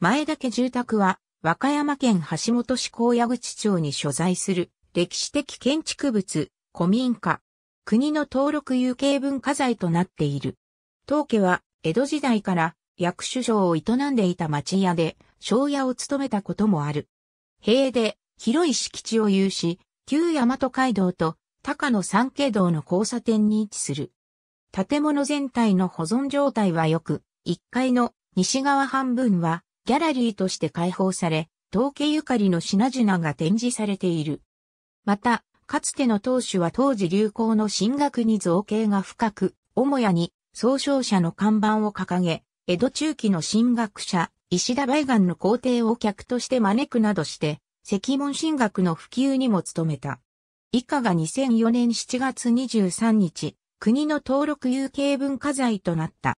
前田家住宅は、和歌山県橋本市高野口町に所在する歴史的建築物、古民家。国の登録有形文化財となっている。当家は、江戸時代から役所商を営んでいた町屋で、商屋を務めたこともある。塀で、広い敷地を有し、旧大和街道と高野三景道の交差点に位置する。建物全体の保存状態は良く、1階の西側半分はギャラリーとして開放され、統家ゆかりの品々が展示されている。また、かつての当主は当時流行の進学に造形が深く、母屋に総称者の看板を掲げ、江戸中期の進学者、石田梅岩の皇帝を客として招くなどして、石門進学の普及にも努めた。以下が2004年7月23日、国の登録有形文化財となった。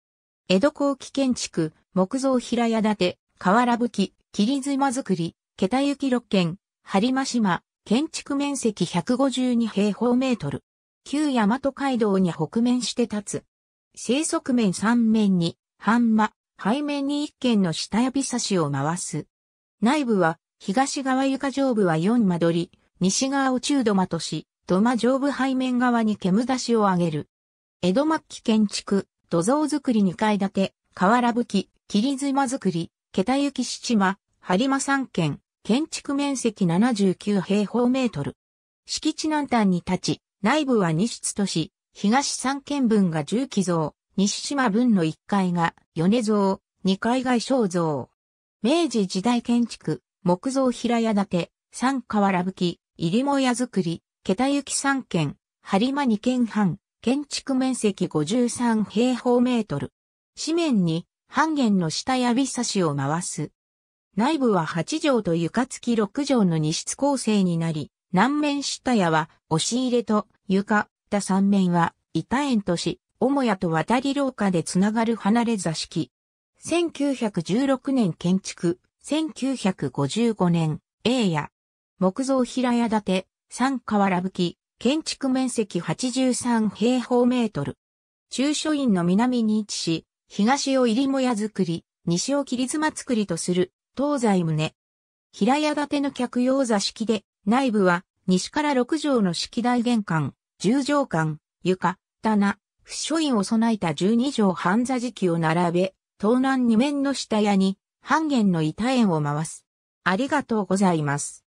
江戸後期建築、木造平屋建て、瓦吹き、切妻作り、桁行6軒、播磨島、建築面積152平方メートル。旧大和街道に北面して立つ。生側面3面に、半間、背面に1軒の下指差しを回す。内部は、東側床上部は4間取り、西側を中土間とし、土間上部背面側に煙出しを上げる。江戸末期建築、土蔵造り2階建て、瓦吹き、切妻造り、桁行七間、播磨三軒、建築面積79平方メートル。敷地南端に立ち、内部は2室とし、東三軒分が重機像、西島分の1階が米像、2階外小像。明治時代建築、木造平屋建て、三河原吹き、入も屋造り、桁行三軒、播磨2軒半、建築面積53平方メートル。紙面に半減の下や指差しを回す。内部は8畳と床付き6畳の2室構成になり、南面下屋は押し入れと床、下3面は板園とし、母屋と渡り廊下でつながる離れ座敷。1916年建築、1955年 A 屋。木造平屋建て、三河原吹き、建築面積83平方メートル。中書院の南に位置し、東を入母屋造り、西を切妻造りとする、東西棟。平屋建ての客用座敷で、内部は、西から6畳の式台玄関、10畳間、床、棚、不書院を備えた12畳半座敷を並べ、東南2面の下屋に、半円の板園を回す。ありがとうございます。